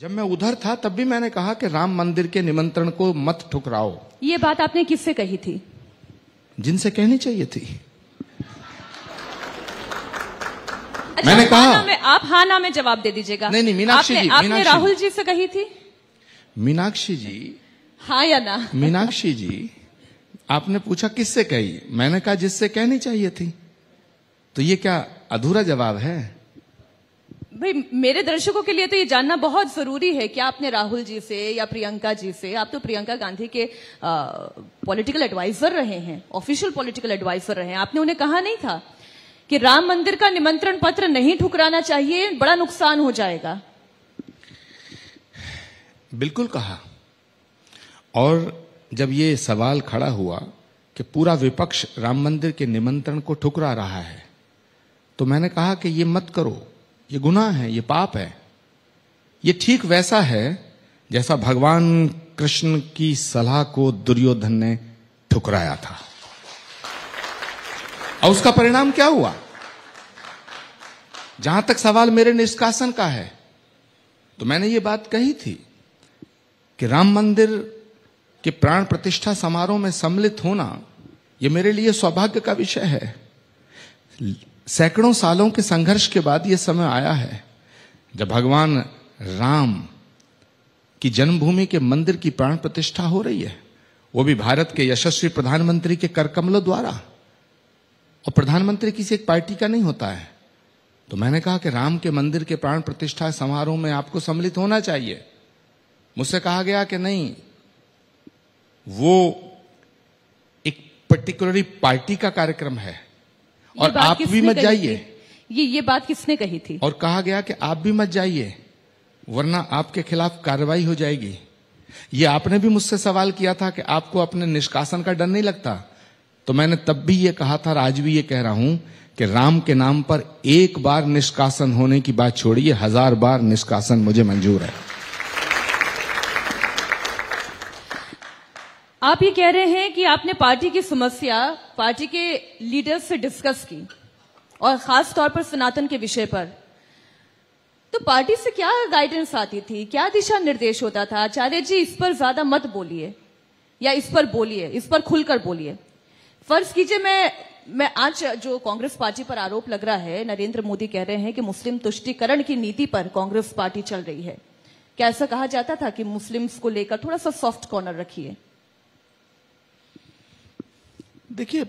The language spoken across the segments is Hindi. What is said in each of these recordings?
जब मैं उधर था तब भी मैंने कहा कि राम मंदिर के निमंत्रण को मत ठुकराओ ये बात आपने किससे कही थी जिनसे कहनी चाहिए थी अच्छा, मैंने कहा में, आप हाँ ना में जवाब दे दीजिएगा नहीं नहीं मीनाक्षी जी आपने राहुल जी से कही थी मीनाक्षी जी हाँ या ना मीनाक्षी जी आपने पूछा किससे कही मैंने कहा जिससे कहनी चाहिए थी तो ये क्या अधूरा जवाब है भाई मेरे दर्शकों के लिए तो ये जानना बहुत जरूरी है कि आपने राहुल जी से या प्रियंका जी से आप तो प्रियंका गांधी के पॉलिटिकल एडवाइजर रहे हैं ऑफिशियल पॉलिटिकल एडवाइजर रहे हैं आपने उन्हें कहा नहीं था कि राम मंदिर का निमंत्रण पत्र नहीं ठुकराना चाहिए बड़ा नुकसान हो जाएगा बिल्कुल कहा और जब ये सवाल खड़ा हुआ कि पूरा विपक्ष राम मंदिर के निमंत्रण को ठुकरा रहा है तो मैंने कहा कि ये मत करो ये गुना है ये पाप है ये ठीक वैसा है जैसा भगवान कृष्ण की सलाह को दुर्योधन ने ठुकराया था और उसका परिणाम क्या हुआ जहां तक सवाल मेरे निष्कासन का है तो मैंने ये बात कही थी कि राम मंदिर के प्राण प्रतिष्ठा समारोह में सम्मिलित होना यह मेरे लिए सौभाग्य का विषय है सैकड़ों सालों के संघर्ष के बाद यह समय आया है जब भगवान राम की जन्मभूमि के मंदिर की प्राण प्रतिष्ठा हो रही है वो भी भारत के यशस्वी प्रधानमंत्री के करकमलों द्वारा और प्रधानमंत्री किसी एक पार्टी का नहीं होता है तो मैंने कहा कि राम के मंदिर के प्राण प्रतिष्ठा समारोह में आपको सम्मिलित होना चाहिए मुझसे कहा गया कि नहीं वो एक पर्टिकुलरली पार्टी का कार्यक्रम है और आप भी मत जाइए ये ये बात किसने कही थी और कहा गया कि आप भी मत जाइए वरना आपके खिलाफ कार्रवाई हो जाएगी ये आपने भी मुझसे सवाल किया था कि आपको अपने निष्कासन का डर नहीं लगता तो मैंने तब भी ये कहा था और आज भी ये कह रहा हूं कि राम के नाम पर एक बार निष्कासन होने की बात छोड़िए हजार बार निष्कासन मुझे मंजूर है आप ये कह रहे हैं कि आपने पार्टी की समस्या पार्टी के लीडर्स से डिस्कस की और खास तौर पर सनातन के विषय पर तो पार्टी से क्या गाइडेंस आती थी क्या दिशा निर्देश होता था आचार्य जी इस पर ज्यादा मत बोलिए या इस पर बोलिए इस पर खुलकर बोलिए फर्ज कीजिए मैं मैं आज जो कांग्रेस पार्टी पर आरोप लग रहा है नरेंद्र मोदी कह रहे हैं कि मुस्लिम तुष्टिकरण की नीति पर कांग्रेस पार्टी चल रही है क्या ऐसा कहा जाता था कि मुस्लिम्स को लेकर थोड़ा सा सॉफ्ट कॉर्नर रखिए देखिए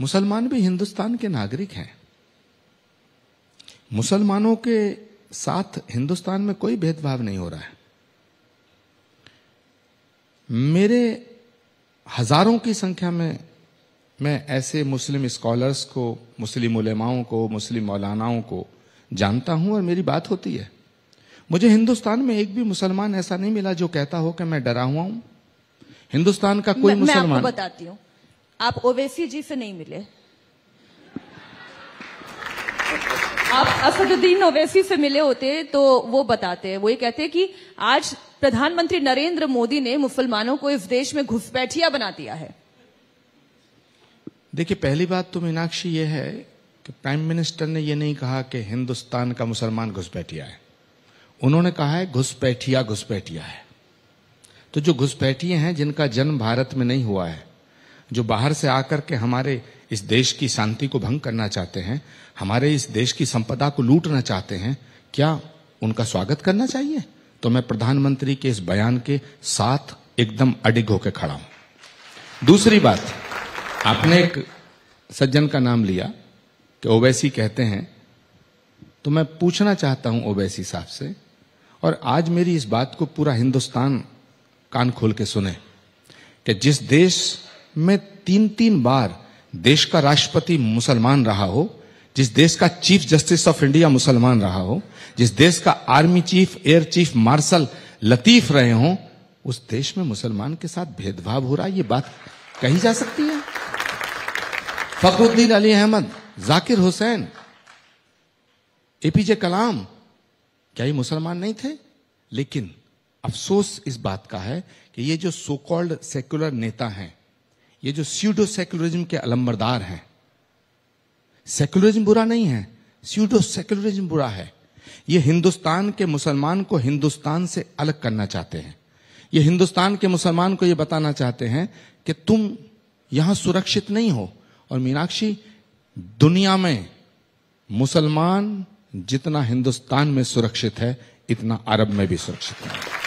मुसलमान भी हिंदुस्तान के नागरिक हैं मुसलमानों के साथ हिंदुस्तान में कोई भेदभाव नहीं हो रहा है मेरे हजारों की संख्या में मैं ऐसे मुस्लिम स्कॉलर्स को मुस्लिम उलेमाओं को मुस्लिम मौलानाओं को जानता हूं और मेरी बात होती है मुझे हिंदुस्तान में एक भी मुसलमान ऐसा नहीं मिला जो कहता हो कि मैं डरा हुआ हूं हिंदुस्तान का कोई मुसलमान मैं आपको बताती हूँ आप ओवैसी जी से नहीं मिले आप असदुद्दीन ओवैसी से मिले होते तो वो बताते हैं वो ये कहते हैं कि आज प्रधानमंत्री नरेंद्र मोदी ने मुसलमानों को इस देश में घुसपैठिया बना दिया है देखिए पहली बात तो मीनाक्षी ये है कि प्राइम मिनिस्टर ने ये नहीं कहा कि हिंदुस्तान का मुसलमान घुसपैठिया है उन्होंने कहा है घुसपैठिया घुसपैठिया है तो जो घुसपैठिए हैं जिनका जन्म भारत में नहीं हुआ है जो बाहर से आकर के हमारे इस देश की शांति को भंग करना चाहते हैं हमारे इस देश की संपदा को लूटना चाहते हैं क्या उनका स्वागत करना चाहिए तो मैं प्रधानमंत्री के इस बयान के साथ एकदम अडिग होकर खड़ा हूं दूसरी बात आपने एक सज्जन का नाम लिया कि ओवैसी कहते हैं तो मैं पूछना चाहता हूं ओवैसी साहब से और आज मेरी इस बात को पूरा हिंदुस्तान कान खोल के सुने कि जिस देश में तीन तीन बार देश का राष्ट्रपति मुसलमान रहा हो जिस देश का चीफ जस्टिस ऑफ इंडिया मुसलमान रहा हो जिस देश का army chief air chief marshal Latif रहे हो उस देश में मुसलमान के साथ भेदभाव हो रहा है ये बात कही जा सकती है फखरुद्दीन अली अहमद जाकिर हुसैन एपीजे कलाम क्या ये मुसलमान नहीं थे लेकिन अफसोस इस बात का है कि ये जो सो कॉल्ड सेक्युलर नेता हैं ये जो सीडो सेक्युलरिज्म के अलंबरदार हैं सेक्युलरिज्म बुरा नहीं है सीडो सेक्युलरिज्म बुरा है ये हिंदुस्तान के मुसलमान को हिंदुस्तान से अलग करना चाहते हैं ये हिंदुस्तान के मुसलमान को ये बताना चाहते हैं कि तुम यहां सुरक्षित नहीं हो और मीनाक्षी दुनिया में मुसलमान जितना हिंदुस्तान में सुरक्षित है इतना अरब में भी सुरक्षित है